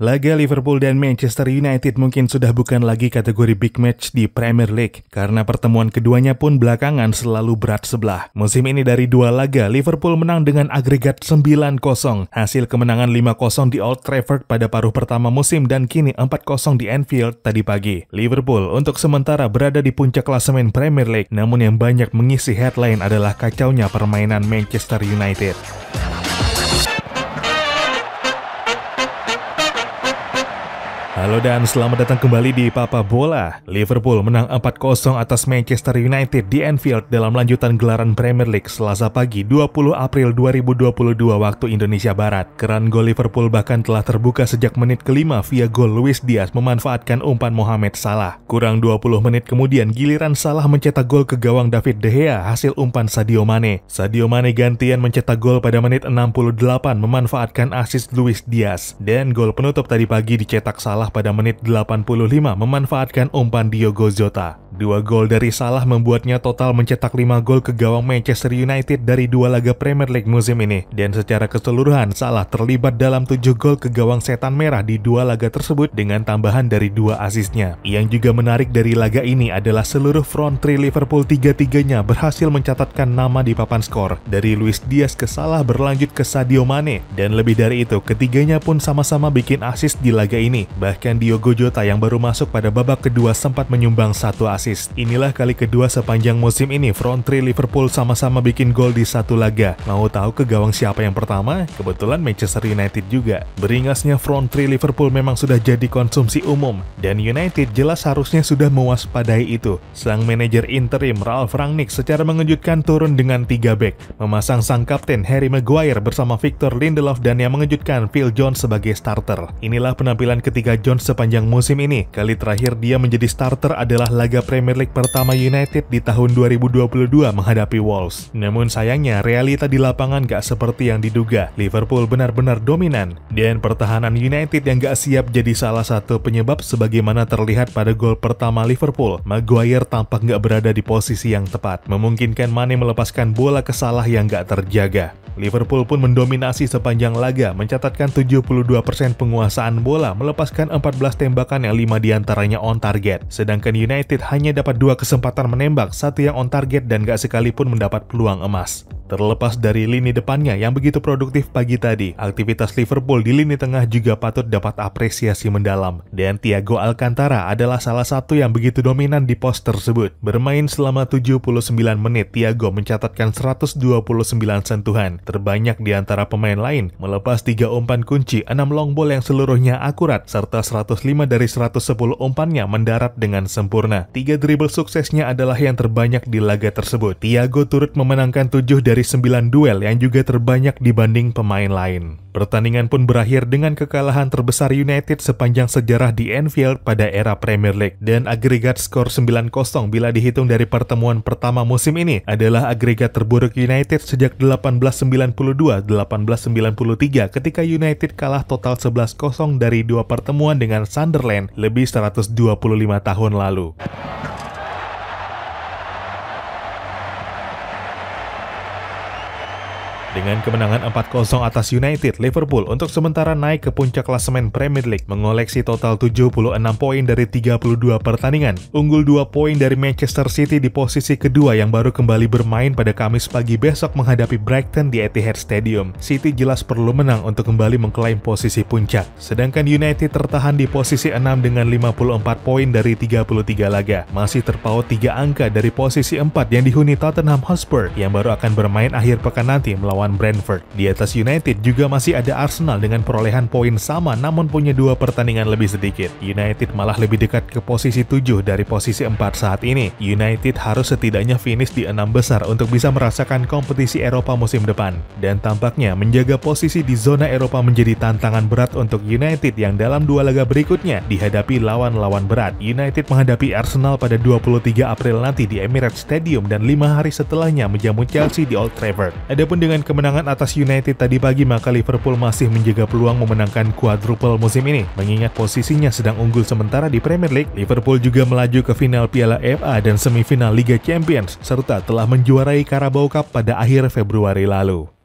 Laga Liverpool dan Manchester United mungkin sudah bukan lagi kategori big match di Premier League karena pertemuan keduanya pun belakangan selalu berat sebelah. Musim ini dari dua laga, Liverpool menang dengan agregat 9-0. Hasil kemenangan 5-0 di Old Trafford pada paruh pertama musim dan kini 4-0 di Anfield tadi pagi. Liverpool untuk sementara berada di puncak klasemen Premier League, namun yang banyak mengisi headline adalah kacaunya permainan Manchester United. Halo dan selamat datang kembali di Papa Bola. Liverpool menang 4-0 atas Manchester United di Anfield dalam lanjutan gelaran Premier League Selasa pagi 20 April 2022 waktu Indonesia Barat. Keran gol Liverpool bahkan telah terbuka sejak menit kelima via gol Luis Diaz memanfaatkan umpan Mohamed Salah. Kurang 20 menit kemudian giliran Salah mencetak gol ke gawang David De Gea hasil umpan Sadio Mane. Sadio Mane gantian mencetak gol pada menit 68 memanfaatkan assist Luis Diaz. Dan gol penutup tadi pagi dicetak Salah pada menit 85 memanfaatkan umpan Diogo Jota Dua gol dari Salah membuatnya total mencetak 5 gol ke gawang Manchester United dari dua laga Premier League musim ini. Dan secara keseluruhan, Salah terlibat dalam 7 gol ke gawang Setan Merah di dua laga tersebut dengan tambahan dari dua asisnya. Yang juga menarik dari laga ini adalah seluruh front three Liverpool tiga-tiganya berhasil mencatatkan nama di papan skor. Dari Luis Diaz ke Salah berlanjut ke Sadio Mane. Dan lebih dari itu, ketiganya pun sama-sama bikin asis di laga ini. Bahkan Diogo Jota yang baru masuk pada babak kedua sempat menyumbang satu asis assist. Inilah kali kedua sepanjang musim ini front three Liverpool sama-sama bikin gol di satu laga. Mau tahu ke gawang siapa yang pertama? Kebetulan Manchester United juga. Beringasnya front three Liverpool memang sudah jadi konsumsi umum dan United jelas harusnya sudah mewaspadai itu. Sang manajer interim Ralf Rangnick secara mengejutkan turun dengan tiga back, memasang sang kapten Harry Maguire bersama Victor Lindelof dan yang mengejutkan Phil Jones sebagai starter. Inilah penampilan ketiga Jones sepanjang musim ini. Kali terakhir dia menjadi starter adalah laga Premier League pertama United di tahun 2022 menghadapi Wolves. Namun sayangnya, realita di lapangan gak seperti yang diduga. Liverpool benar-benar dominan, dan pertahanan United yang gak siap jadi salah satu penyebab sebagaimana terlihat pada gol pertama Liverpool. Maguire tampak gak berada di posisi yang tepat, memungkinkan Mane melepaskan bola ke salah yang gak terjaga. Liverpool pun mendominasi sepanjang laga, mencatatkan 72% penguasaan bola, melepaskan 14 tembakan yang 5 diantaranya on target. Sedangkan United hanya hanya dapat dua kesempatan menembak, satu yang on target dan gak sekalipun mendapat peluang emas. Terlepas dari lini depannya yang begitu produktif pagi tadi, aktivitas Liverpool di lini tengah juga patut dapat apresiasi mendalam. Dan Thiago Alcantara adalah salah satu yang begitu dominan di pos tersebut. Bermain selama 79 menit, Thiago mencatatkan 129 sentuhan, terbanyak di antara pemain lain, melepas 3 umpan kunci, 6 long ball yang seluruhnya akurat, serta 105 dari 110 umpannya mendarat dengan sempurna. 3 dribble suksesnya adalah yang terbanyak di laga tersebut. Thiago turut memenangkan 7 dari dari 9 duel yang juga terbanyak dibanding pemain lain. Pertandingan pun berakhir dengan kekalahan terbesar United sepanjang sejarah di Anfield pada era Premier League dan agregat skor 9-0 bila dihitung dari pertemuan pertama musim ini adalah agregat terburuk United sejak 1892-1893 ketika United kalah total 11-0 dari dua pertemuan dengan Sunderland lebih 125 tahun lalu. Dengan kemenangan 4-0 atas United, Liverpool untuk sementara naik ke puncak klasemen Premier League mengoleksi total 76 poin dari 32 pertandingan, unggul 2 poin dari Manchester City di posisi kedua yang baru kembali bermain pada Kamis pagi besok menghadapi Brighton di Etihad Stadium. City jelas perlu menang untuk kembali mengklaim posisi puncak, sedangkan United tertahan di posisi 6 dengan 54 poin dari 33 laga, masih terpaut 3 angka dari posisi 4 yang dihuni Tottenham Hotspur yang baru akan bermain akhir pekan nanti melawan melawan Brentford. Di atas United juga masih ada Arsenal dengan perolehan poin sama namun punya dua pertandingan lebih sedikit. United malah lebih dekat ke posisi 7 dari posisi 4 saat ini. United harus setidaknya finish di enam besar untuk bisa merasakan kompetisi Eropa musim depan. Dan tampaknya menjaga posisi di zona Eropa menjadi tantangan berat untuk United yang dalam dua laga berikutnya dihadapi lawan-lawan berat. United menghadapi Arsenal pada 23 April nanti di Emirates Stadium dan lima hari setelahnya menjamu Chelsea di Old Trafford. Adapun dengan kemenangan atas United tadi pagi, maka Liverpool masih menjaga peluang memenangkan quadruple musim ini. Mengingat posisinya sedang unggul sementara di Premier League, Liverpool juga melaju ke final Piala FA dan semifinal Liga Champions, serta telah menjuarai Carabao Cup pada akhir Februari lalu.